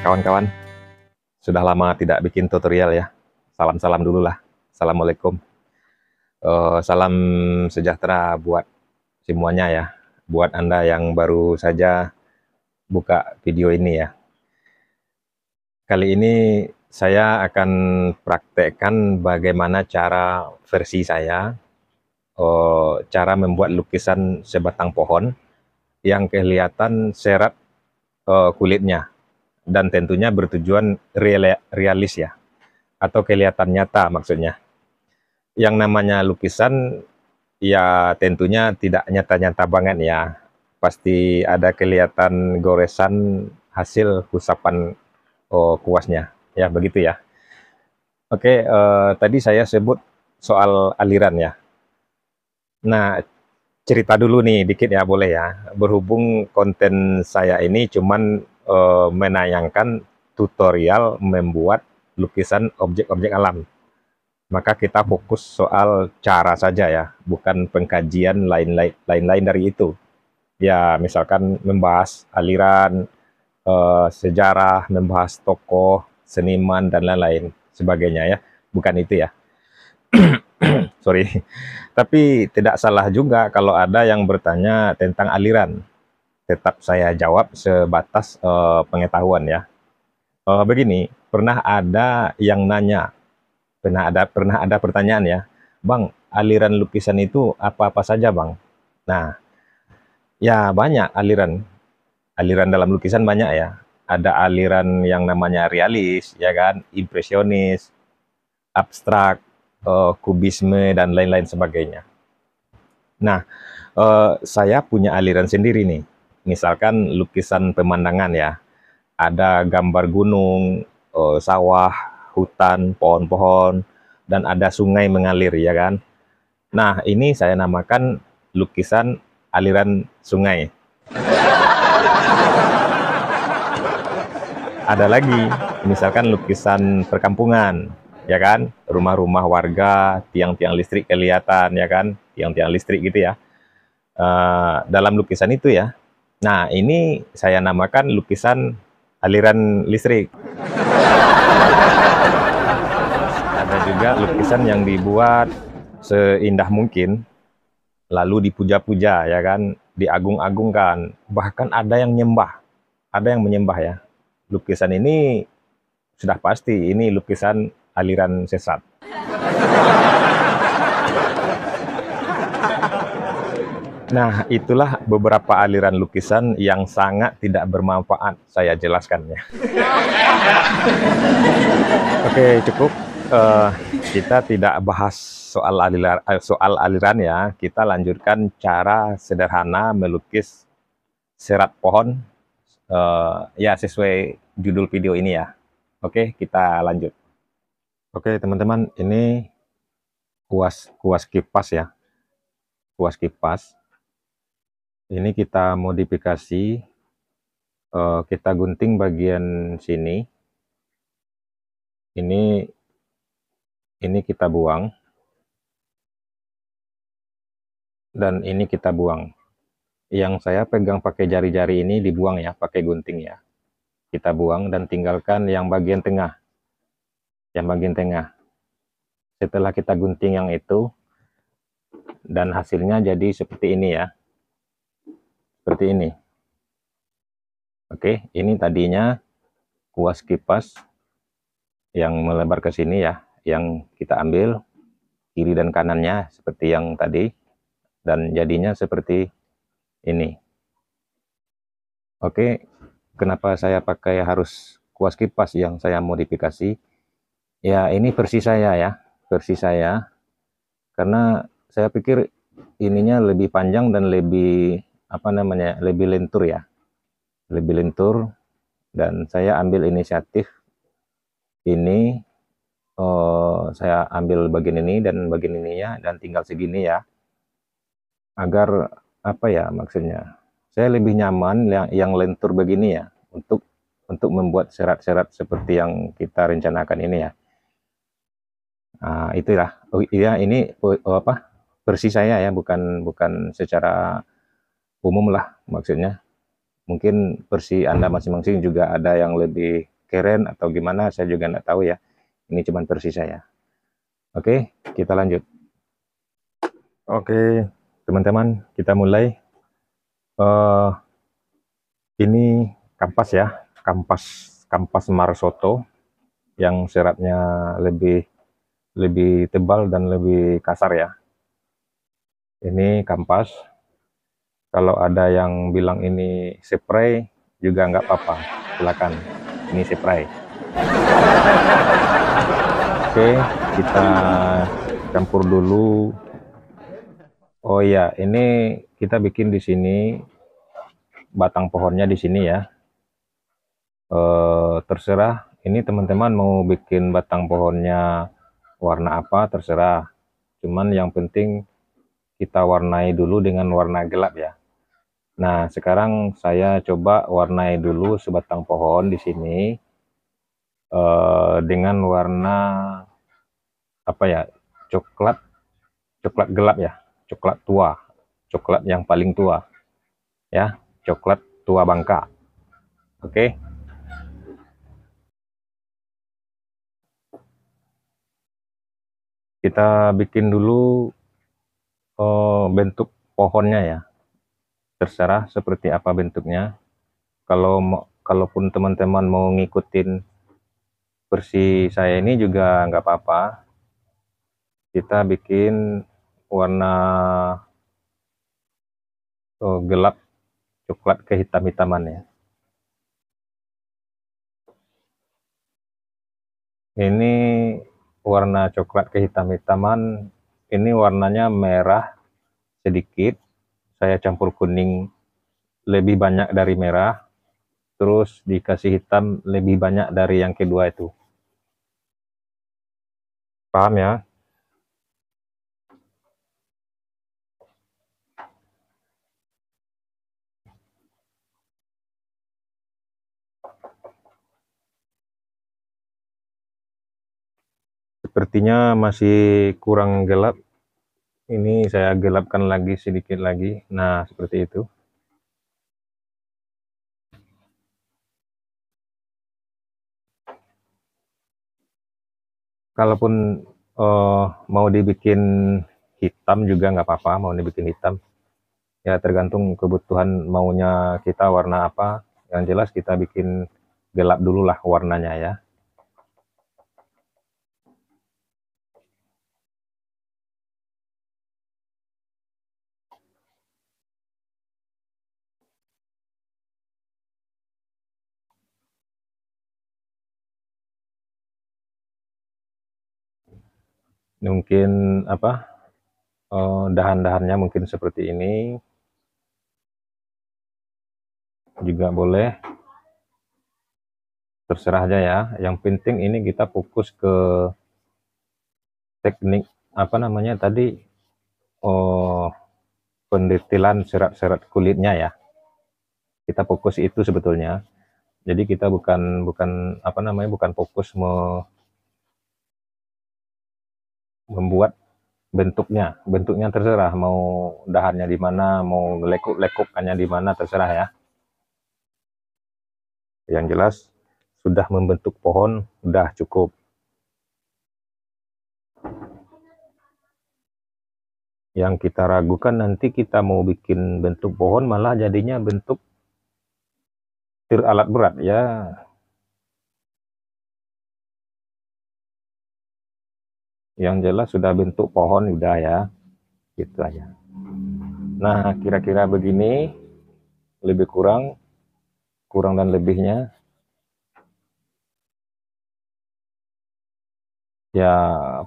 kawan-kawan. Sudah lama tidak bikin tutorial ya. Salam-salam dulu lah. Assalamualaikum. Uh, salam sejahtera buat semuanya ya. Buat Anda yang baru saja buka video ini ya. Kali ini saya akan praktekkan bagaimana cara versi saya, uh, cara membuat lukisan sebatang pohon yang kelihatan serat uh, kulitnya dan tentunya bertujuan realis ya atau kelihatan nyata maksudnya. Yang namanya lukisan ya tentunya tidak nyata-nyata banget ya. Pasti ada kelihatan goresan hasil kusapan oh, kuasnya. Ya begitu ya. Oke, eh, tadi saya sebut soal aliran ya. Nah, cerita dulu nih dikit ya boleh ya. Berhubung konten saya ini cuman uh, menayangkan tutorial membuat lukisan objek-objek alam. Maka kita fokus soal cara saja ya, bukan pengkajian lain-lain dari itu. Ya, misalkan membahas aliran, uh, sejarah, membahas tokoh, seniman, dan lain-lain sebagainya ya. Bukan itu ya. Sorry. Tapi tidak salah juga kalau ada yang bertanya tentang aliran tetap saya jawab sebatas uh, pengetahuan ya. Uh, begini, pernah ada yang nanya, pernah ada pernah ada pertanyaan ya, bang, aliran lukisan itu apa-apa saja bang? Nah, ya banyak aliran, aliran dalam lukisan banyak ya. Ada aliran yang namanya realis, ya kan, impresionis, abstrak, uh, kubisme dan lain-lain sebagainya. Nah, uh, saya punya aliran sendiri nih misalkan lukisan pemandangan ya. Ada gambar gunung, eh, sawah, hutan, pohon-pohon, dan ada sungai mengalir ya kan. Nah, ini saya namakan lukisan aliran sungai. Ada lagi, misalkan lukisan perkampungan, ya kan? Rumah-rumah warga, tiang-tiang listrik kelihatan, ya kan? Tiang-tiang listrik gitu ya. Uh, dalam lukisan itu ya, Nah, ini saya namakan lukisan aliran listrik. Ada juga lukisan yang dibuat seindah mungkin, lalu dipuja-puja, ya kan, diagung-agungkan. Bahkan ada yang nyembah, ada yang menyembah ya. Lukisan ini sudah pasti ini lukisan aliran sesat. Nah, itulah beberapa aliran lukisan yang sangat tidak bermanfaat saya jelaskannya. Oke, cukup. Uh, kita tidak bahas soal aliran eh, soal aliran ya. Kita lanjutkan cara sederhana melukis serat pohon. Uh, ya, sesuai judul video ini ya. Oke, kita lanjut. Oke, teman-teman, ini kuas kuas kipas ya. Kuas kipas ini kita modifikasi uh, kita gunting bagian sini ini ini kita buang dan ini kita buang yang saya pegang pakai jari-jari ini dibuang ya pakai gunting ya kita buang dan tinggalkan yang bagian tengah yang bagian tengah setelah kita gunting yang itu dan hasilnya jadi seperti ini ya seperti ini. Oke, ini tadinya kuas kipas yang melebar ke sini ya, yang kita ambil kiri dan kanannya seperti yang tadi dan jadinya seperti ini. Oke, kenapa saya pakai harus kuas kipas yang saya modifikasi? Ya, ini versi saya ya, versi saya. Karena saya pikir ininya lebih panjang dan lebih apa namanya lebih lentur ya lebih lentur dan saya ambil inisiatif ini oh, saya ambil bagian ini dan bagian ini ya dan tinggal segini ya agar apa ya maksudnya saya lebih nyaman yang yang lentur begini ya untuk untuk membuat serat-serat seperti yang kita rencanakan ini ya Nah, itulah. Oh, iya, ini oh, apa? Versi saya ya, bukan bukan secara umum lah maksudnya. Mungkin versi Anda masing-masing juga ada yang lebih keren atau gimana, saya juga nggak tahu ya. Ini cuma versi saya. Oke, kita lanjut. Oke, teman-teman, kita mulai. Uh, ini kampas ya, kampas kampas marsoto yang seratnya lebih lebih tebal dan lebih kasar ya. Ini kampas kalau ada yang bilang ini spray juga nggak apa-apa, silakan. Ini spray. Oke, kita campur dulu. Oh ya, ini kita bikin di sini batang pohonnya di sini ya. E, terserah. Ini teman-teman mau bikin batang pohonnya warna apa terserah. Cuman yang penting kita warnai dulu dengan warna gelap ya. Nah, sekarang saya coba warnai dulu sebatang pohon di sini eh, dengan warna apa ya? coklat coklat gelap ya, coklat tua, coklat yang paling tua. Ya, coklat tua bangka. Oke. Okay. Kita bikin dulu uh, bentuk pohonnya ya terserah seperti apa bentuknya. Kalau kalaupun teman-teman mau ngikutin versi saya ini juga nggak apa-apa. Kita bikin warna oh, gelap coklat kehitam-hitaman ya. Ini warna coklat kehitam-hitaman, ini warnanya merah sedikit saya campur kuning lebih banyak dari merah, terus dikasih hitam lebih banyak dari yang kedua itu. Paham ya? Sepertinya masih kurang gelap ini saya gelapkan lagi sedikit lagi nah seperti itu kalaupun uh, mau dibikin hitam juga nggak apa-apa mau dibikin hitam ya tergantung kebutuhan maunya kita warna apa yang jelas kita bikin gelap dulu lah warnanya ya mungkin apa eh, dahan-dahannya mungkin seperti ini juga boleh terserah aja ya yang penting ini kita fokus ke teknik apa namanya tadi oh pendetilan serat-serat kulitnya ya kita fokus itu sebetulnya jadi kita bukan bukan apa namanya bukan fokus me membuat bentuknya. Bentuknya terserah mau dahannya di mana, mau lekuk-lekukannya di mana terserah ya. Yang jelas sudah membentuk pohon sudah cukup. Yang kita ragukan nanti kita mau bikin bentuk pohon malah jadinya bentuk tir alat berat ya yang jelas sudah bentuk pohon udah ya gitu aja nah kira-kira begini lebih kurang kurang dan lebihnya ya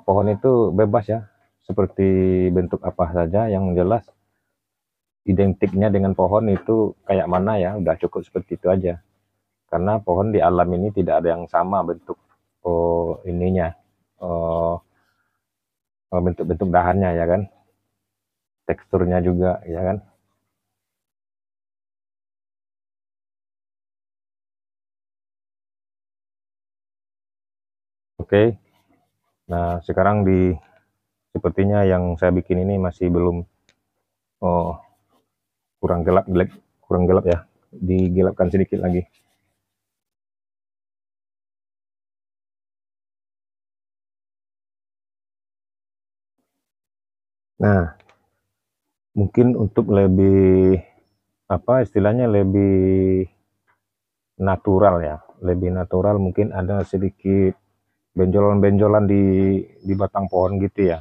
pohon itu bebas ya seperti bentuk apa saja yang jelas identiknya dengan pohon itu kayak mana ya udah cukup seperti itu aja karena pohon di alam ini tidak ada yang sama bentuk oh ininya oh, bentuk-bentuk oh, bahannya ya kan teksturnya juga ya kan oke nah sekarang di sepertinya yang saya bikin ini masih belum oh kurang gelap gelap kurang gelap ya digelapkan sedikit lagi Nah, mungkin untuk lebih apa istilahnya lebih natural ya, lebih natural mungkin ada sedikit benjolan-benjolan di di batang pohon gitu ya.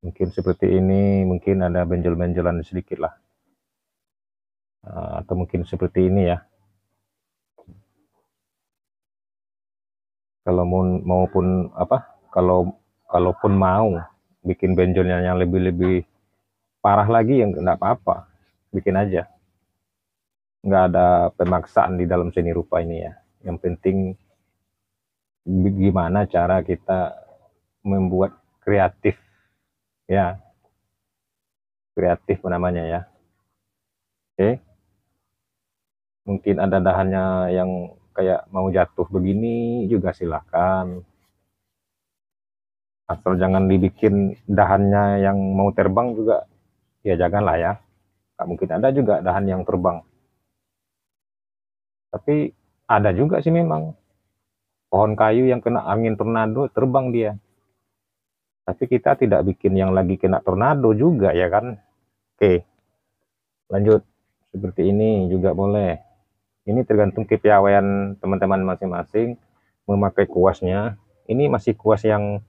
Mungkin seperti ini, mungkin ada benjol-benjolan sedikit lah. Ah, atau mungkin seperti ini ya. Kalau mau maupun apa? Kalau kalaupun mau bikin benjolnya yang lebih-lebih parah lagi yang nggak apa-apa bikin aja nggak ada pemaksaan di dalam seni rupa ini ya yang penting gimana cara kita membuat kreatif ya kreatif namanya ya oke mungkin ada dahannya yang kayak mau jatuh begini juga silahkan asal jangan dibikin dahannya yang mau terbang juga ya janganlah ya Tak mungkin ada juga dahan yang terbang tapi ada juga sih memang pohon kayu yang kena angin tornado terbang dia tapi kita tidak bikin yang lagi kena tornado juga ya kan oke lanjut seperti ini juga boleh ini tergantung kepiawaian teman-teman masing-masing memakai kuasnya ini masih kuas yang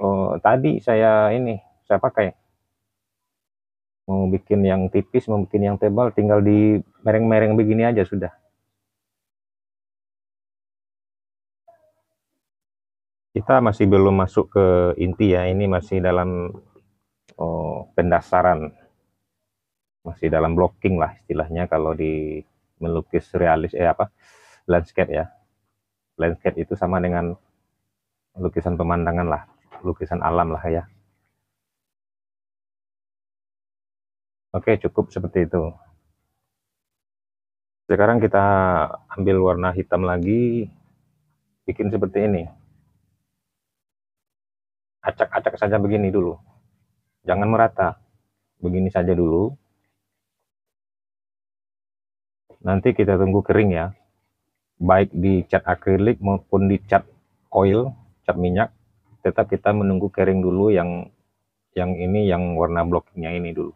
oh, tadi saya ini saya pakai mau bikin yang tipis mau bikin yang tebal tinggal di mereng-mereng begini aja sudah kita masih belum masuk ke inti ya ini masih dalam oh, pendasaran masih dalam blocking lah istilahnya kalau di melukis realis eh apa landscape ya landscape itu sama dengan lukisan pemandangan lah lukisan alam lah ya. Oke, cukup seperti itu. Sekarang kita ambil warna hitam lagi, bikin seperti ini. Acak-acak saja begini dulu. Jangan merata. Begini saja dulu. Nanti kita tunggu kering ya. Baik di cat akrilik maupun di cat oil, cat minyak tetap kita menunggu kering dulu yang yang ini yang warna blockingnya ini dulu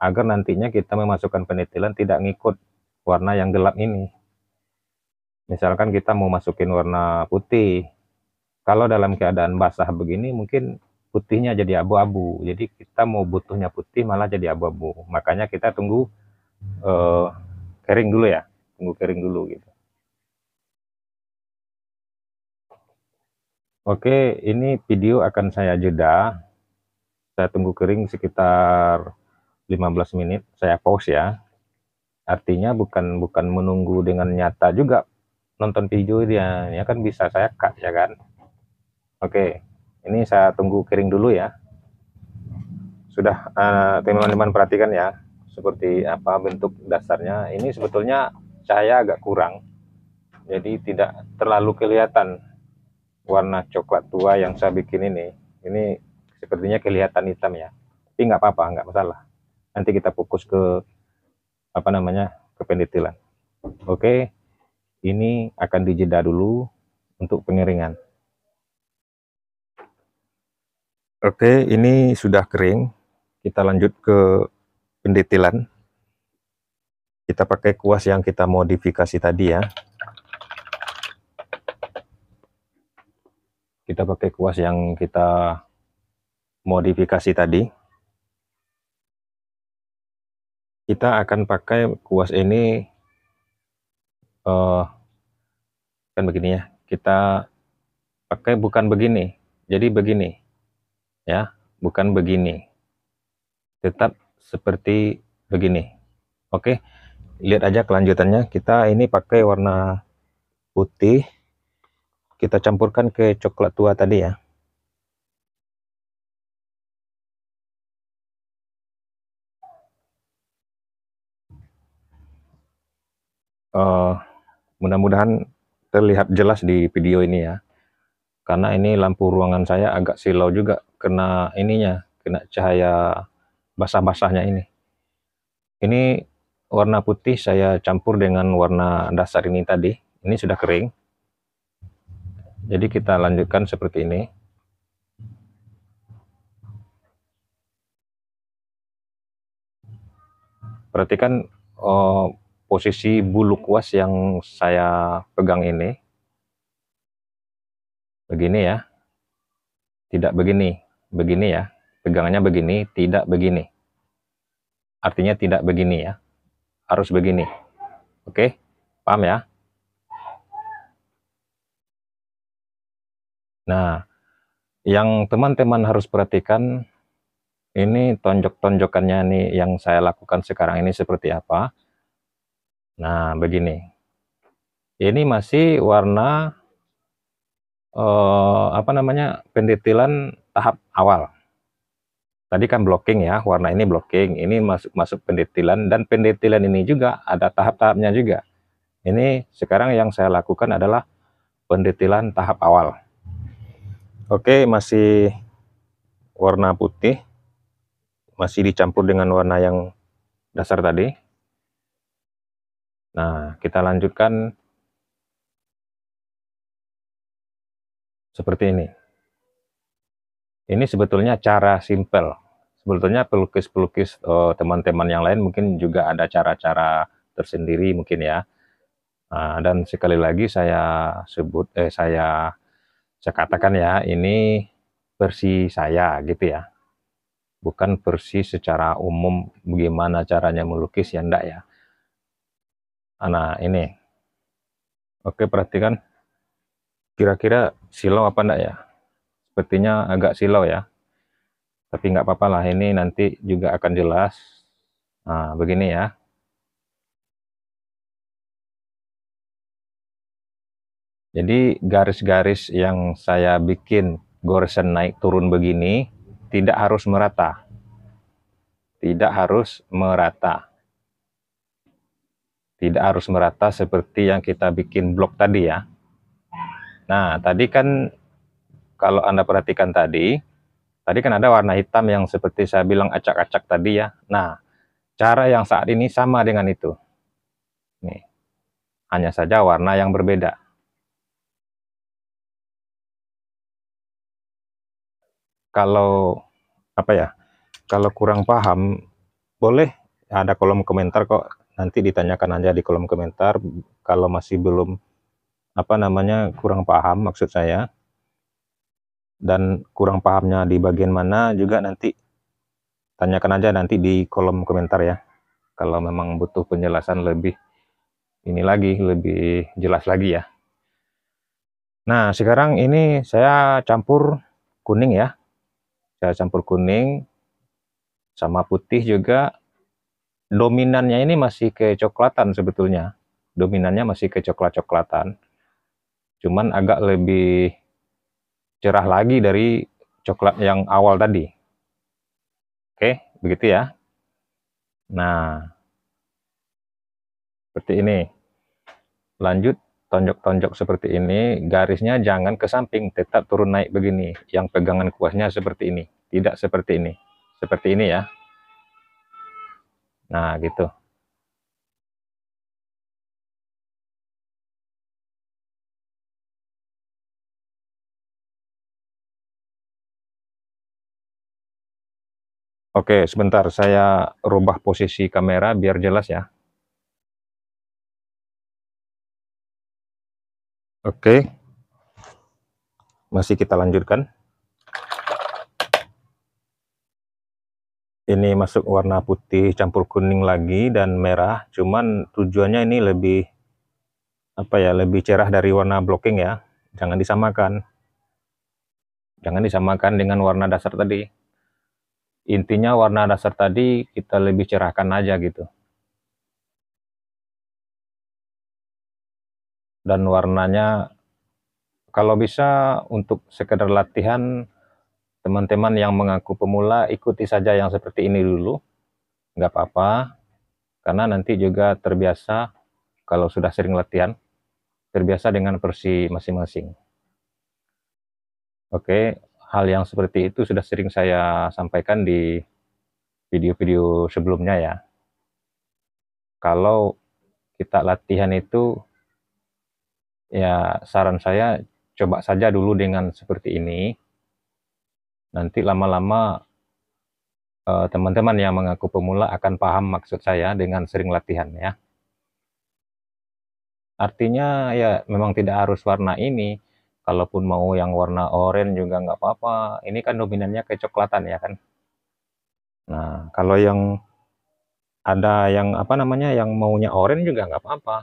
agar nantinya kita memasukkan penetilan tidak ngikut warna yang gelap ini misalkan kita mau masukin warna putih kalau dalam keadaan basah begini mungkin putihnya jadi abu-abu jadi kita mau butuhnya putih malah jadi abu-abu makanya kita tunggu uh, kering dulu ya tunggu kering dulu gitu Oke, ini video akan saya jeda. Saya tunggu kering sekitar 15 menit. Saya pause ya. Artinya bukan bukan menunggu dengan nyata juga nonton video ini Ya kan bisa saya cut ya kan. Oke, ini saya tunggu kering dulu ya. Sudah eh, teman-teman uh, perhatikan ya seperti apa bentuk dasarnya. Ini sebetulnya cahaya agak kurang. Jadi tidak terlalu kelihatan warna coklat tua yang saya bikin ini ini sepertinya kelihatan hitam ya tapi nggak apa-apa nggak masalah nanti kita fokus ke apa namanya ke pendetilan oke ini akan dijeda dulu untuk pengeringan oke ini sudah kering kita lanjut ke pendetilan kita pakai kuas yang kita modifikasi tadi ya kita pakai kuas yang kita modifikasi tadi kita akan pakai kuas ini uh, kan begini ya kita pakai bukan begini jadi begini ya bukan begini tetap seperti begini oke lihat aja kelanjutannya kita ini pakai warna putih kita campurkan ke coklat tua tadi ya uh, mudah-mudahan terlihat jelas di video ini ya karena ini lampu ruangan saya agak silau juga kena ininya kena cahaya basah-basahnya ini ini warna putih saya campur dengan warna dasar ini tadi ini sudah kering jadi kita lanjutkan seperti ini. Perhatikan oh, posisi bulu kuas yang saya pegang ini. Begini ya. Tidak begini. Begini ya. Pegangannya begini, tidak begini. Artinya tidak begini ya. Harus begini. Oke, paham ya? Nah, yang teman-teman harus perhatikan ini tonjok-tonjokannya nih yang saya lakukan sekarang ini seperti apa. Nah, begini. Ini masih warna eh, apa namanya? pendetilan tahap awal. Tadi kan blocking ya, warna ini blocking, ini masuk masuk pendetilan dan pendetilan ini juga ada tahap-tahapnya juga. Ini sekarang yang saya lakukan adalah pendetilan tahap awal. Oke, masih warna putih. Masih dicampur dengan warna yang dasar tadi. Nah, kita lanjutkan seperti ini. Ini sebetulnya cara simpel. Sebetulnya pelukis-pelukis eh, teman-teman yang lain mungkin juga ada cara-cara tersendiri mungkin ya. Nah, dan sekali lagi saya sebut eh saya saya katakan ya ini versi saya gitu ya bukan versi secara umum bagaimana caranya melukis ya enggak ya nah ini oke perhatikan kira-kira silau apa enggak ya sepertinya agak silau ya tapi enggak apa-apa lah ini nanti juga akan jelas nah begini ya Jadi garis-garis yang saya bikin goresan naik turun begini tidak harus merata. Tidak harus merata. Tidak harus merata seperti yang kita bikin blok tadi ya. Nah, tadi kan kalau Anda perhatikan tadi, tadi kan ada warna hitam yang seperti saya bilang acak-acak tadi ya. Nah, cara yang saat ini sama dengan itu. Nih, hanya saja warna yang berbeda. kalau apa ya kalau kurang paham boleh ada kolom komentar kok nanti ditanyakan aja di kolom komentar kalau masih belum apa namanya kurang paham maksud saya dan kurang pahamnya di bagian mana juga nanti tanyakan aja nanti di kolom komentar ya kalau memang butuh penjelasan lebih ini lagi lebih jelas lagi ya Nah sekarang ini saya campur kuning ya saya campur kuning sama putih juga dominannya ini masih kecoklatan sebetulnya dominannya masih kecoklat coklatan cuman agak lebih cerah lagi dari coklat yang awal tadi oke begitu ya nah seperti ini lanjut tonjok-tonjok seperti ini, garisnya jangan ke samping, tetap turun naik begini. Yang pegangan kuasnya seperti ini, tidak seperti ini. Seperti ini ya. Nah, gitu. Oke, sebentar saya rubah posisi kamera biar jelas ya. Oke. Masih kita lanjutkan. Ini masuk warna putih campur kuning lagi dan merah, cuman tujuannya ini lebih apa ya, lebih cerah dari warna blocking ya. Jangan disamakan. Jangan disamakan dengan warna dasar tadi. Intinya warna dasar tadi kita lebih cerahkan aja gitu. dan warnanya kalau bisa untuk sekedar latihan teman-teman yang mengaku pemula ikuti saja yang seperti ini dulu nggak apa-apa karena nanti juga terbiasa kalau sudah sering latihan terbiasa dengan versi masing-masing oke hal yang seperti itu sudah sering saya sampaikan di video-video sebelumnya ya kalau kita latihan itu ya saran saya coba saja dulu dengan seperti ini. Nanti lama-lama eh, teman-teman yang mengaku pemula akan paham maksud saya dengan sering latihan ya. Artinya ya memang tidak harus warna ini. Kalaupun mau yang warna oranye juga nggak apa-apa. Ini kan dominannya kecoklatan ya kan. Nah kalau yang ada yang apa namanya yang maunya oranye juga nggak apa-apa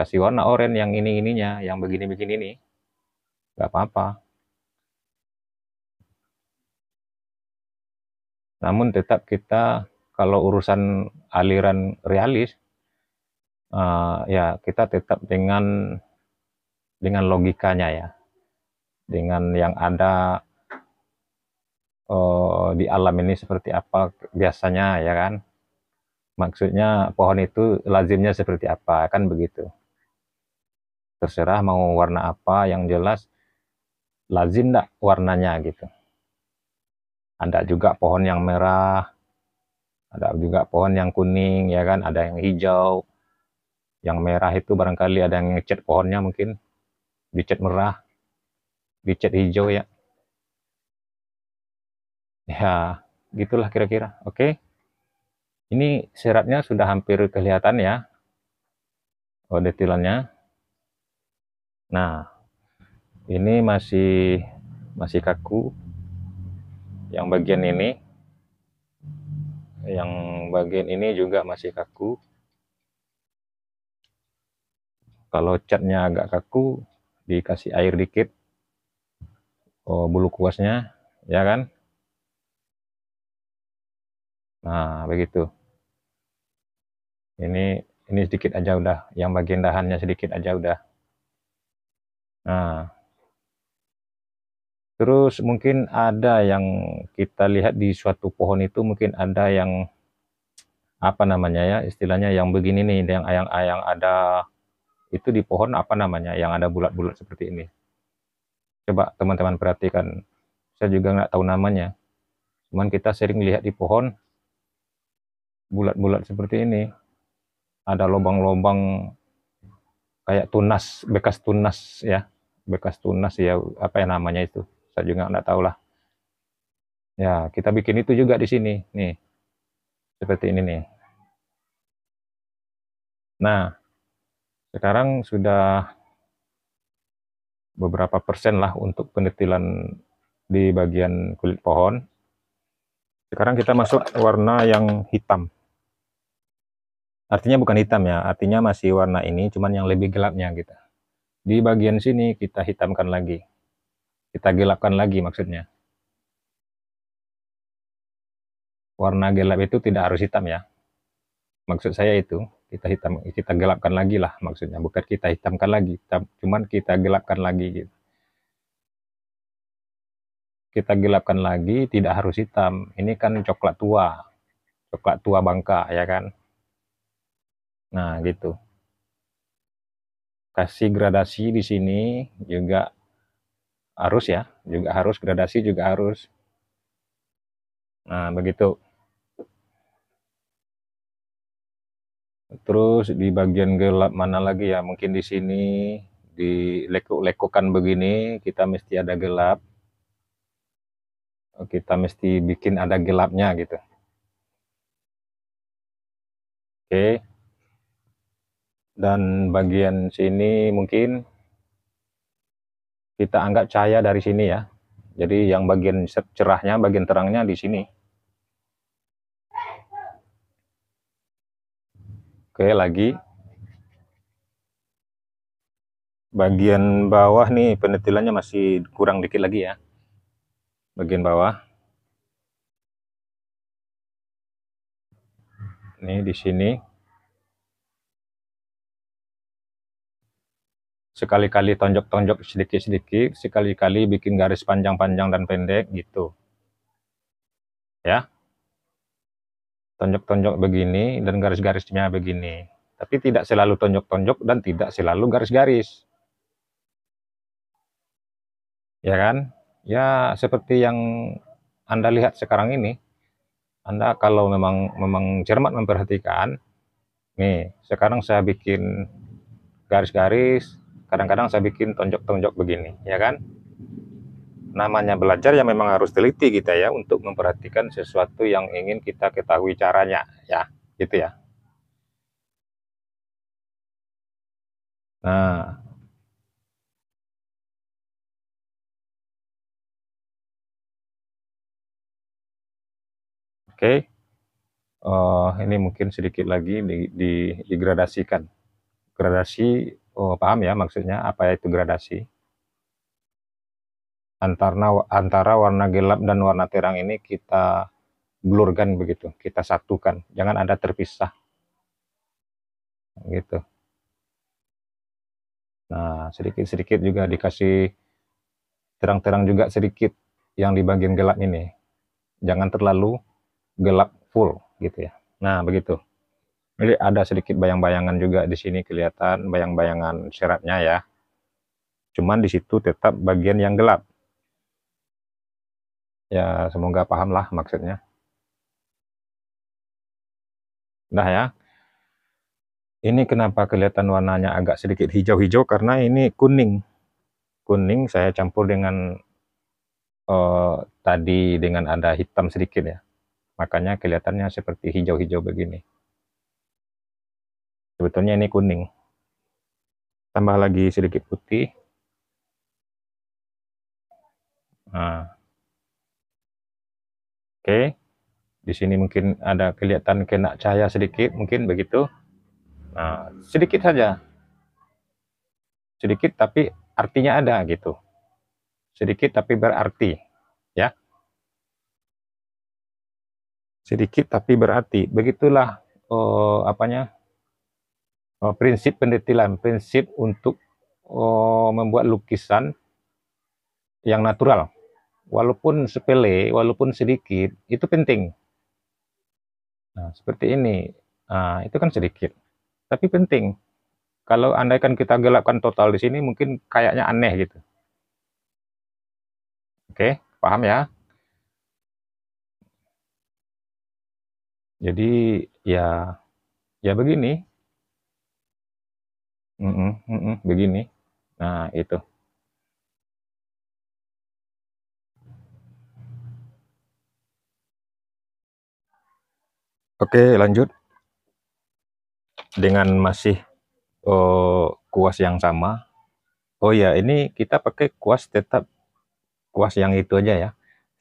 kasih warna oranye yang ini ininya yang begini begini ini nggak apa-apa namun tetap kita kalau urusan aliran realis uh, ya kita tetap dengan dengan logikanya ya dengan yang ada uh, di alam ini seperti apa biasanya ya kan maksudnya pohon itu lazimnya seperti apa kan begitu terserah mau warna apa yang jelas lazim enggak warnanya gitu ada juga pohon yang merah ada juga pohon yang kuning ya kan ada yang hijau yang merah itu barangkali ada yang ngecat pohonnya mungkin dicat merah dicat hijau ya ya gitulah kira-kira oke ini seratnya sudah hampir kelihatan ya oh detilannya Nah, ini masih masih kaku. Yang bagian ini yang bagian ini juga masih kaku. Kalau catnya agak kaku, dikasih air dikit oh, bulu kuasnya, ya kan? Nah, begitu. Ini ini sedikit aja udah, yang bagian dahannya sedikit aja udah. Nah. Terus mungkin ada yang kita lihat di suatu pohon itu mungkin ada yang apa namanya ya istilahnya yang begini nih yang ayang-ayang ada itu di pohon apa namanya yang ada bulat-bulat seperti ini. Coba teman-teman perhatikan. Saya juga nggak tahu namanya. Cuman kita sering lihat di pohon bulat-bulat seperti ini. Ada lubang-lubang kayak tunas bekas tunas ya bekas tunas ya apa yang namanya itu saya juga nggak tahu lah ya kita bikin itu juga di sini nih seperti ini nih nah sekarang sudah beberapa persen lah untuk penitilan di bagian kulit pohon sekarang kita masuk warna yang hitam artinya bukan hitam ya artinya masih warna ini cuman yang lebih gelapnya gitu di bagian sini kita hitamkan lagi kita gelapkan lagi maksudnya warna gelap itu tidak harus hitam ya maksud saya itu kita hitam kita gelapkan lagi lah maksudnya bukan kita hitamkan lagi cuman kita gelapkan lagi gitu kita gelapkan lagi tidak harus hitam ini kan coklat tua coklat tua bangka ya kan Nah, gitu. Kasih gradasi di sini juga harus ya, juga harus gradasi juga harus. Nah, begitu. Terus di bagian gelap mana lagi ya? Mungkin di sini di lekuk lekukan begini, kita mesti ada gelap. Kita mesti bikin ada gelapnya gitu. Oke. Okay dan bagian sini mungkin kita anggap cahaya dari sini ya jadi yang bagian cerahnya bagian terangnya di sini oke lagi bagian bawah nih penetilannya masih kurang dikit lagi ya bagian bawah ini di sini sekali-kali tonjok-tonjok sedikit-sedikit, sekali-kali bikin garis panjang-panjang dan pendek gitu. Ya. Tonjok-tonjok begini dan garis-garisnya begini. Tapi tidak selalu tonjok-tonjok dan tidak selalu garis-garis. Ya kan? Ya seperti yang Anda lihat sekarang ini. Anda kalau memang memang cermat memperhatikan, nih, sekarang saya bikin garis-garis kadang-kadang saya bikin tonjok-tonjok begini ya kan namanya belajar yang memang harus teliti kita ya untuk memperhatikan sesuatu yang ingin kita ketahui caranya ya gitu ya nah oke okay. uh, eh, ini mungkin sedikit lagi di, di, gradasi oh, paham ya maksudnya apa itu gradasi antara antara warna gelap dan warna terang ini kita blurkan begitu kita satukan jangan ada terpisah gitu nah sedikit-sedikit juga dikasih terang-terang juga sedikit yang di bagian gelap ini jangan terlalu gelap full gitu ya nah begitu jadi ada sedikit bayang-bayangan juga di sini kelihatan bayang-bayangan seratnya ya. Cuman di situ tetap bagian yang gelap. Ya, semoga paham lah maksudnya. Nah ya. Ini kenapa kelihatan warnanya agak sedikit hijau-hijau karena ini kuning. Kuning saya campur dengan uh, tadi dengan ada hitam sedikit ya. Makanya kelihatannya seperti hijau-hijau begini sebetulnya ini kuning tambah lagi sedikit putih nah oke di sini mungkin ada kelihatan kena cahaya sedikit mungkin begitu nah sedikit saja sedikit tapi artinya ada gitu sedikit tapi berarti ya sedikit tapi berarti begitulah oh, apanya uh, prinsip pendetilan, prinsip untuk uh, membuat lukisan yang natural. Walaupun sepele, walaupun sedikit, itu penting. Nah, seperti ini, nah, itu kan sedikit, tapi penting. Kalau andaikan kita gelapkan total di sini, mungkin kayaknya aneh gitu. Oke, paham ya? Jadi ya, ya begini mm -mm, begini. Nah, itu. Oke, lanjut. Dengan masih, oh, kuas yang sama. Oh ya, ini kita pakai kuas tetap kuas yang itu aja ya,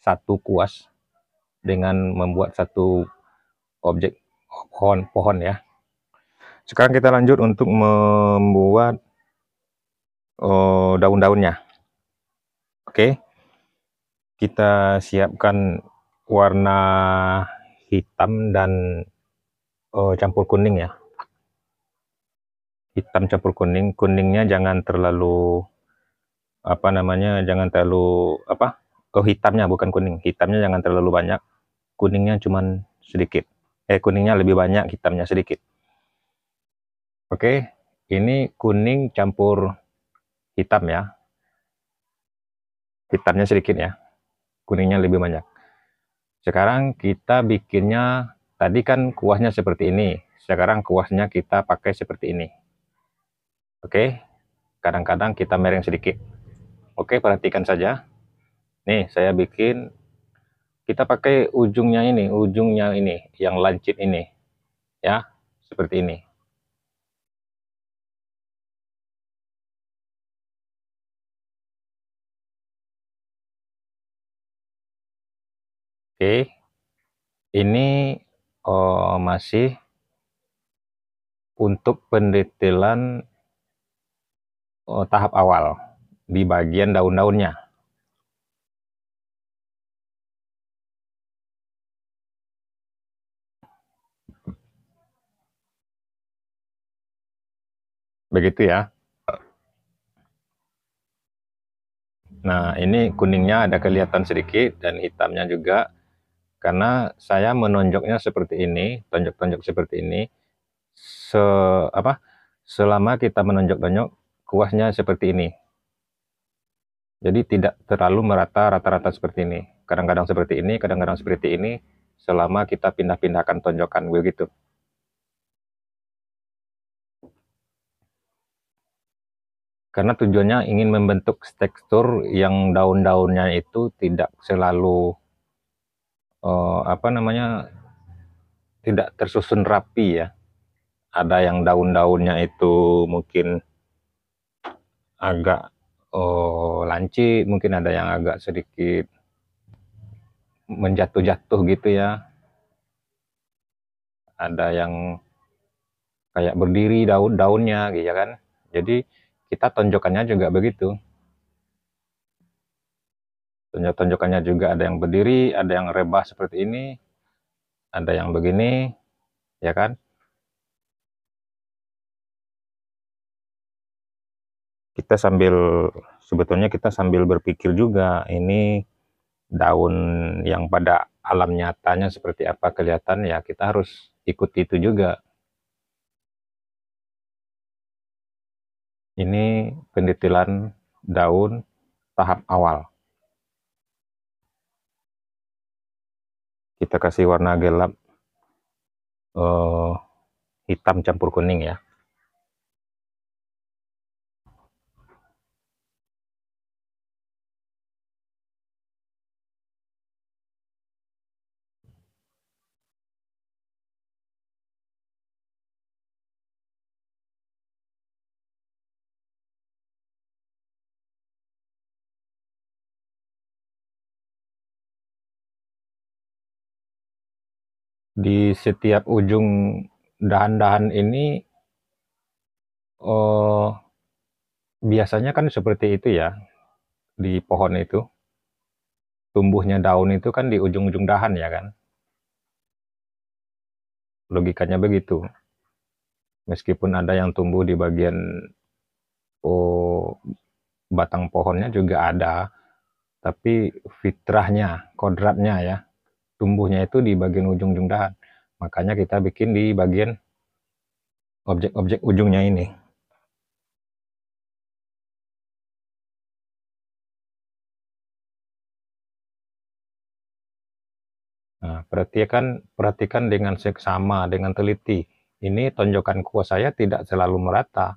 satu kuas dengan membuat satu objek pohon pohon ya. Sekarang kita lanjut untuk membuat uh, daun-daunnya. Oke. Kita siapkan warna hitam dan uh, campur kuning ya. Hitam campur kuning, kuningnya jangan terlalu apa namanya? Jangan terlalu apa? Oh, hitamnya bukan kuning. Hitamnya jangan terlalu banyak. Kuningnya cuman sedikit. Eh kuningnya lebih banyak, hitamnya sedikit. Oke, ini kuning campur hitam ya. Hitamnya sedikit ya, kuningnya lebih banyak. Sekarang kita bikinnya, tadi kan kuahnya seperti ini. Sekarang kuahnya kita pakai seperti ini. Oke, kadang-kadang kita mereng sedikit. Oke, perhatikan saja. Nih, saya bikin, kita pakai ujungnya ini, ujungnya ini, yang lancip ini. Ya, seperti ini. Oke. Ini oh, masih untuk pendetilan oh, eh, tahap awal di bagian daun-daunnya. Begitu ya. Nah, ini kuningnya ada kelihatan sedikit dan hitamnya juga karena saya menonjoknya seperti ini, tonjok-tonjok seperti ini. Se apa? Selama kita menonjok-tonjok, kuasnya seperti ini. Jadi tidak terlalu merata rata-rata seperti ini. Kadang-kadang seperti ini, kadang-kadang seperti ini selama kita pindah-pindahkan tonjokan begitu. Karena tujuannya ingin membentuk tekstur yang daun-daunnya itu tidak selalu uh, apa namanya tidak tersusun rapi ya. Ada yang daun-daunnya itu mungkin agak oh, lancip, mungkin ada yang agak sedikit menjatuh-jatuh gitu ya. Ada yang kayak berdiri daun-daunnya gitu ya kan. Jadi kita tonjokannya juga begitu tunjuk tunjukannya juga ada yang berdiri, ada yang rebah seperti ini, ada yang begini, ya kan? Kita sambil, sebetulnya kita sambil berpikir juga, ini daun yang pada alam nyatanya seperti apa kelihatan, ya kita harus ikut itu juga. Ini penitilan daun tahap awal. kita kasih warna gelap uh, hitam campur kuning ya di setiap ujung dahan-dahan ini oh, biasanya kan seperti itu ya di pohon itu tumbuhnya daun itu kan di ujung-ujung dahan ya kan logikanya begitu meskipun ada yang tumbuh di bagian oh, batang pohonnya juga ada tapi fitrahnya kodratnya ya tumbuhnya itu di bagian ujung-ujung dahan. Makanya kita bikin di bagian objek-objek ujungnya ini. Nah, perhatikan perhatikan dengan seksama, dengan teliti. Ini tonjokan kuas saya tidak selalu merata.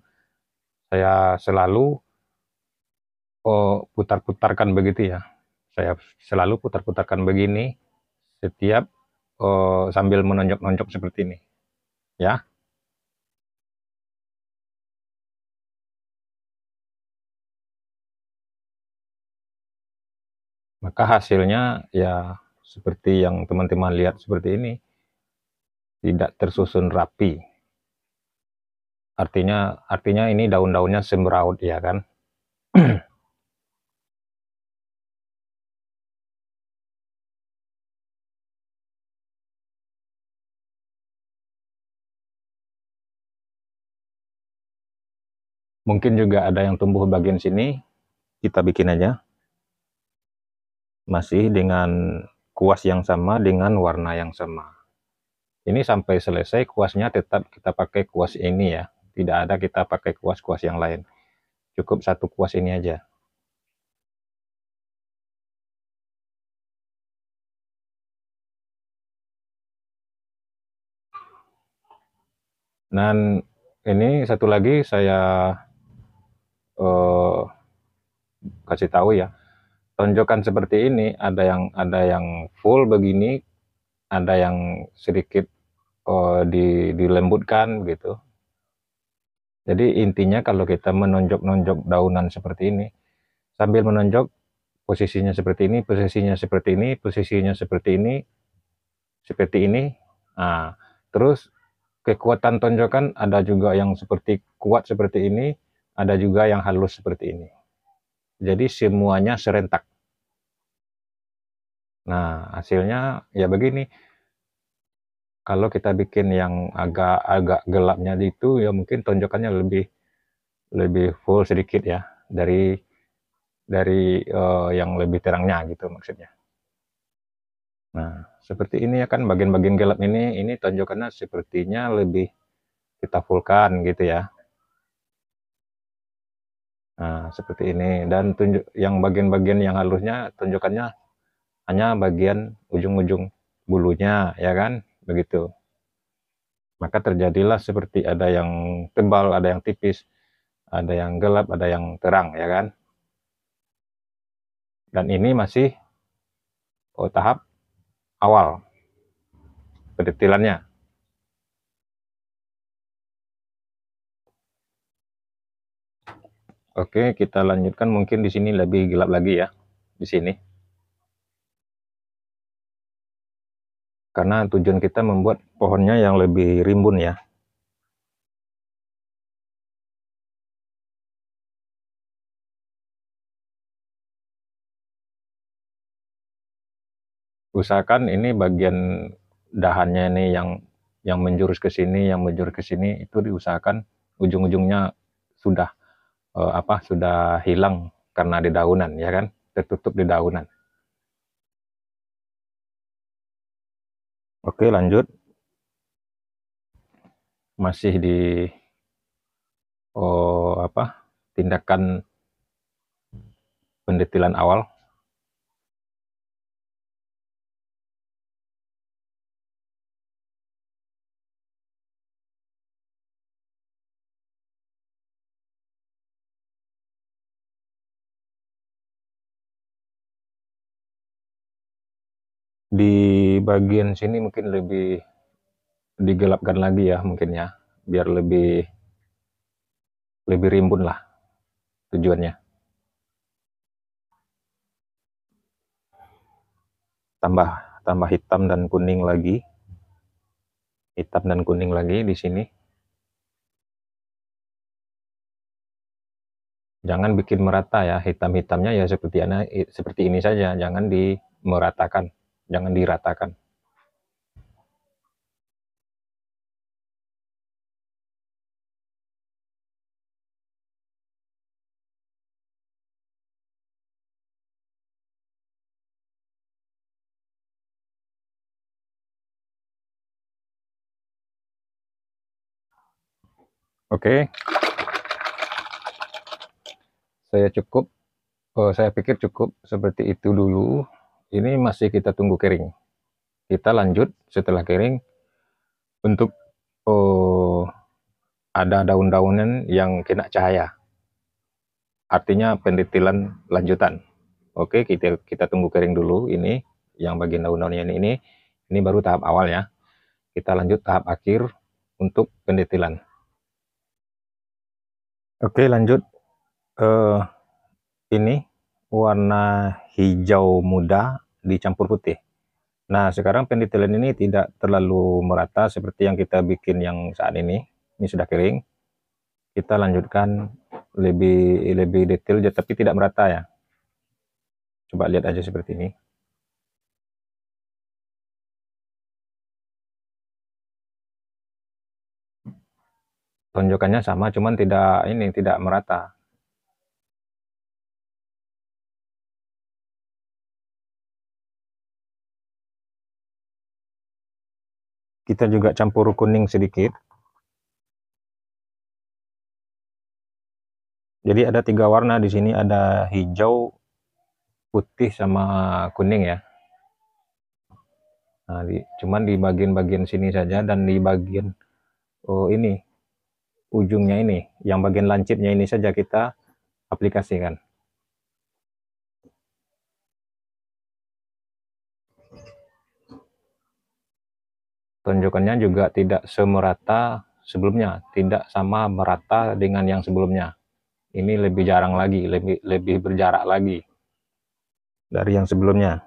Saya selalu oh, putar-putarkan begitu ya. Saya selalu putar-putarkan begini setiap uh, sambil menonjok-nonjok seperti ini ya maka hasilnya ya seperti yang teman-teman lihat seperti ini tidak tersusun rapi artinya artinya ini daun-daunnya semeraut ya kan mungkin juga ada yang tumbuh bagian sini kita bikin aja masih dengan kuas yang sama dengan warna yang sama ini sampai selesai kuasnya tetap kita pakai kuas ini ya tidak ada kita pakai kuas-kuas yang lain cukup satu kuas ini aja dan ini satu lagi saya eh, kasih tahu ya tonjokan seperti ini ada yang ada yang full begini ada yang sedikit eh, di, dilembutkan gitu jadi intinya kalau kita menonjok-nonjok daunan seperti ini sambil menonjok posisinya seperti ini posisinya seperti ini posisinya seperti ini seperti ini nah terus kekuatan tonjokan ada juga yang seperti kuat seperti ini ada juga yang halus seperti ini. Jadi semuanya serentak. Nah, hasilnya ya begini. Kalau kita bikin yang agak agak gelapnya itu ya mungkin tonjokannya lebih lebih full sedikit ya dari dari uh, yang lebih terangnya gitu maksudnya. Nah, seperti ini ya kan bagian-bagian gelap ini ini tonjokannya sepertinya lebih kita fullkan gitu ya. Nah, seperti ini dan tunjuk yang bagian-bagian yang halusnya tunjukkannya hanya bagian ujung-ujung bulunya ya kan begitu maka terjadilah seperti ada yang tebal ada yang tipis ada yang gelap ada yang terang ya kan dan ini masih oh, tahap awal pedetilannya Oke, kita lanjutkan mungkin di sini lebih gelap lagi ya. Di sini. Karena tujuan kita membuat pohonnya yang lebih rimbun ya. Usahakan ini bagian dahannya ini yang yang menjurus ke sini, yang menjurus ke sini itu diusahakan ujung-ujungnya sudah uh, apa sudah hilang karena di daunan ya kan tertutup di daunan. Oke lanjut masih di oh, apa tindakan pendetilan awal di bagian sini mungkin lebih digelapkan lagi ya mungkin ya biar lebih lebih rimbun lah tujuannya tambah tambah hitam dan kuning lagi hitam dan kuning lagi di sini jangan bikin merata ya hitam-hitamnya ya seperti ini seperti ini saja jangan dimeratakan jangan diratakan. Oke. Okay. Saya cukup. Oh, saya pikir cukup seperti itu dulu ini masih kita tunggu kering. Kita lanjut setelah kering untuk oh, ada daun-daunan yang kena cahaya. Artinya pendetilan lanjutan. Oke, kita kita tunggu kering dulu ini yang bagian daun-daunnya ini. Ini baru tahap awal ya. Kita lanjut tahap akhir untuk pendetilan. Oke, lanjut uh, ini warna hijau muda dicampur putih. Nah, sekarang pendetailan ini tidak terlalu merata seperti yang kita bikin yang saat ini. Ini sudah kering. Kita lanjutkan lebih lebih detail tapi tidak merata ya. Coba lihat aja seperti ini. Tonjokannya sama cuman tidak ini tidak merata. kita juga campur kuning sedikit jadi ada tiga warna di sini ada hijau putih sama kuning ya nah, di, cuman di bagian-bagian sini saja dan di bagian oh ini ujungnya ini yang bagian lancipnya ini saja kita aplikasikan Tunjukannya juga tidak semerata sebelumnya, tidak sama merata dengan yang sebelumnya. Ini lebih jarang lagi, lebih lebih berjarak lagi dari yang sebelumnya.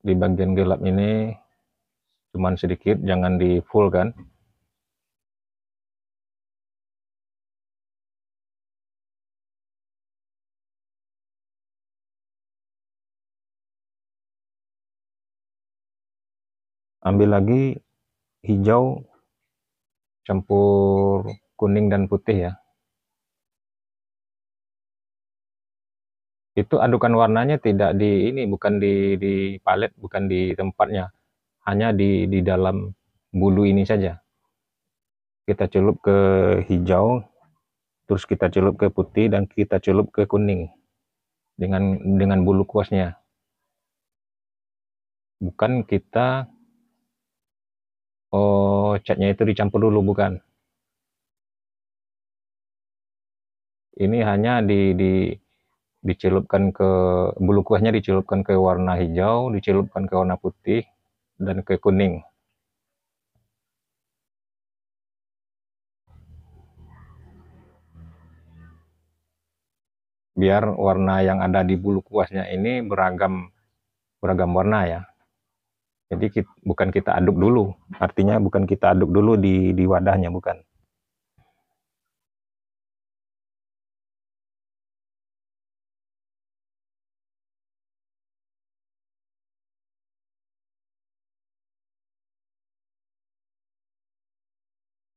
Di bagian gelap ini cuman sedikit, jangan di full kan. ambil lagi hijau campur kuning dan putih ya itu adukan warnanya tidak di ini bukan di di palet bukan di tempatnya hanya di di dalam bulu ini saja kita celup ke hijau terus kita celup ke putih dan kita celup ke kuning dengan dengan bulu kuasnya bukan kita Oh, catnya itu dicampur dulu, bukan? Ini hanya di, di dicelupkan ke bulu kuahnya dicelupkan ke warna hijau, dicelupkan ke warna putih dan ke kuning. Biar warna yang ada di bulu kuasnya ini beragam beragam warna ya. Jadi kita, bukan kita aduk dulu, artinya bukan kita aduk dulu di di wadahnya bukan.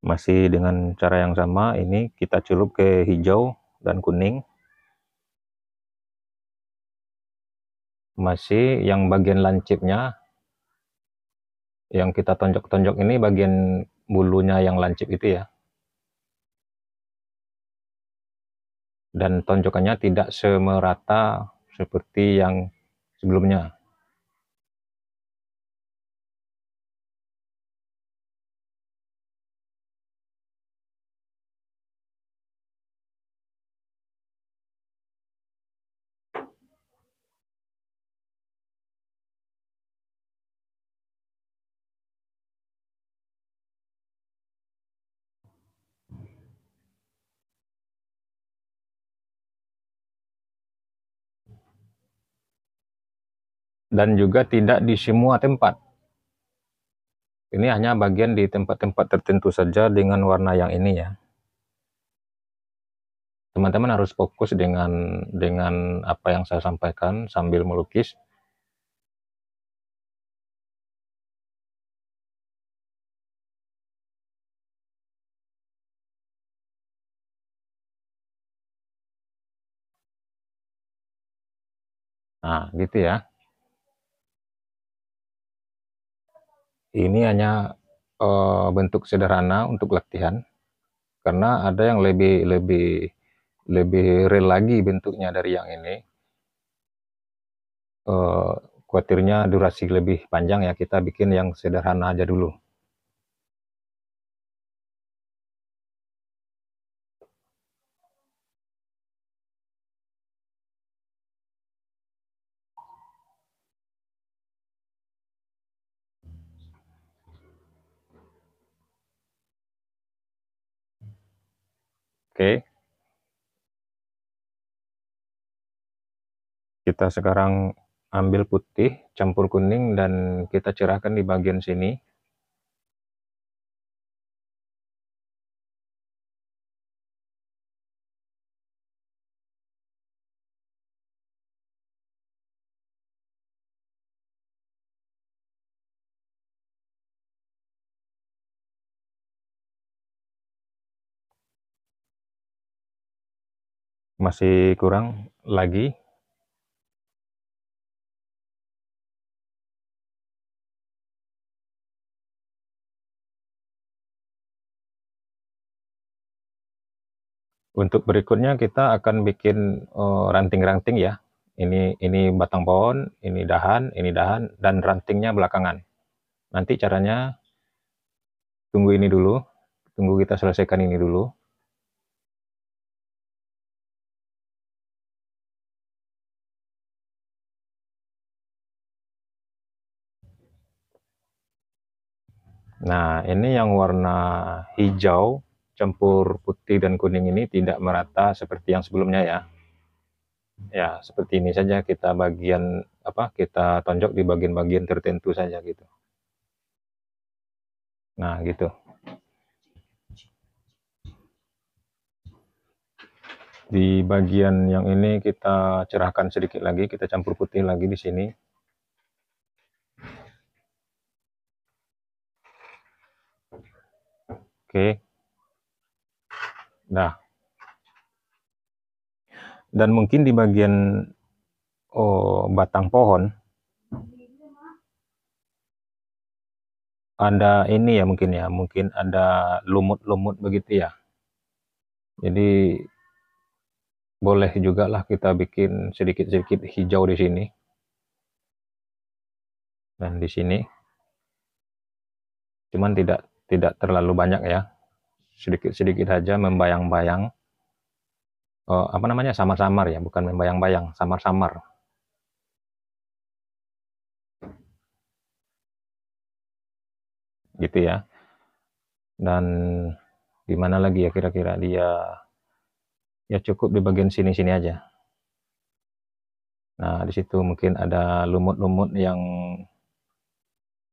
Masih dengan cara yang sama, ini kita celup ke hijau dan kuning. Masih yang bagian lancipnya yang kita tonjok-tonjok ini bagian bulunya yang lancip itu ya. Dan tonjokannya tidak semerata seperti yang sebelumnya. dan juga tidak di semua tempat. Ini hanya bagian di tempat-tempat tertentu saja dengan warna yang ini ya. Teman-teman harus fokus dengan dengan apa yang saya sampaikan sambil melukis. Nah, gitu ya. ini hanya uh, bentuk sederhana untuk latihan karena ada yang lebih lebih lebih real lagi bentuknya dari yang ini uh, eh, khawatirnya durasi lebih panjang ya kita bikin yang sederhana aja dulu Oke. Kita sekarang ambil putih, campur kuning, dan kita cerahkan di bagian sini. masih kurang lagi Untuk berikutnya kita akan bikin eh, ranting-ranting uh, ya. Ini ini batang pohon, ini dahan, ini dahan dan rantingnya belakangan. Nanti caranya tunggu ini dulu, tunggu kita selesaikan ini dulu. Nah, ini yang warna hijau campur putih dan kuning ini tidak merata seperti yang sebelumnya ya. Ya, seperti ini saja kita bagian apa kita tonjok di bagian-bagian tertentu saja gitu. Nah, gitu. Di bagian yang ini kita cerahkan sedikit lagi, kita campur putih lagi di sini. Oke. Nah. Dan mungkin di bagian oh, batang pohon ada ini ya mungkin ya, mungkin ada lumut-lumut begitu ya. Jadi boleh juga lah kita bikin sedikit-sedikit hijau di sini. Dan di sini. Cuman tidak tidak terlalu banyak ya sedikit-sedikit aja membayang-bayang oh, apa namanya samar-samar ya bukan membayang-bayang samar-samar gitu ya dan gimana lagi ya kira-kira dia ya cukup di bagian sini-sini aja nah di situ mungkin ada lumut-lumut yang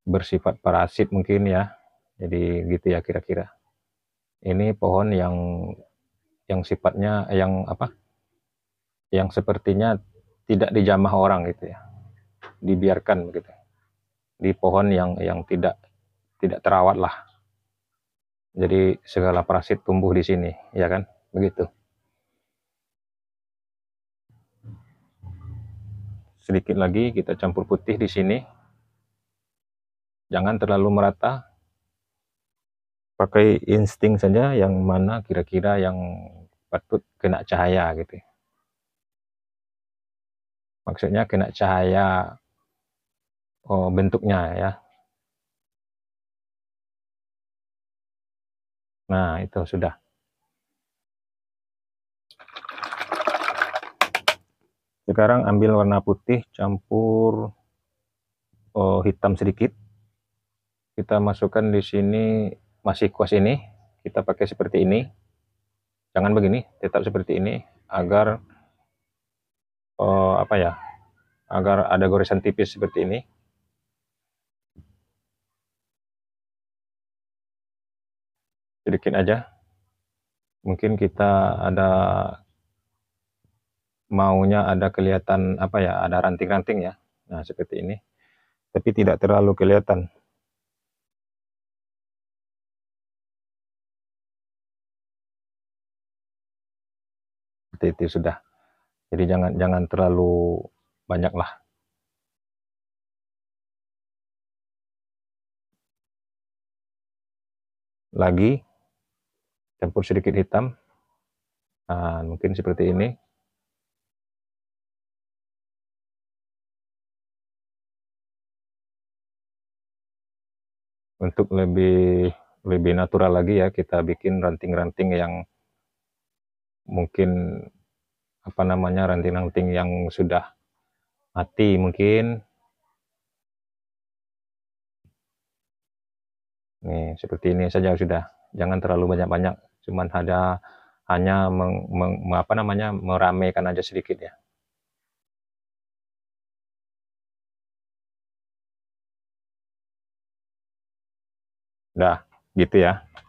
bersifat parasit mungkin ya jadi gitu ya kira-kira. Ini pohon yang yang sifatnya yang apa? Yang sepertinya tidak dijamah orang gitu ya. Dibiarkan begitu. Di pohon yang yang tidak tidak terawat lah. Jadi segala parasit tumbuh di sini, ya kan? Begitu. Sedikit lagi kita campur putih di sini. Jangan terlalu merata, pakai insting saja yang mana kira-kira yang patut kena cahaya gitu. Maksudnya kena cahaya oh, bentuknya ya. Nah, itu sudah. Sekarang ambil warna putih campur oh, hitam sedikit. Kita masukkan di sini masih kuas ini kita pakai seperti ini jangan begini tetap seperti ini agar oh, apa ya agar ada goresan tipis seperti ini sedikit aja mungkin kita ada maunya ada kelihatan apa ya ada ranting-ranting ya nah seperti ini tapi tidak terlalu kelihatan seperti itu sudah. Jadi jangan jangan terlalu lah. Lagi campur sedikit hitam. Nah, mungkin seperti ini. Untuk lebih lebih natural lagi ya kita bikin ranting-ranting yang mungkin apa namanya ranting-ranting yang sudah mati mungkin nih seperti ini saja sudah jangan terlalu banyak-banyak cuman ada hanya meng, meng, apa namanya meramaikan aja sedikit ya udah gitu ya.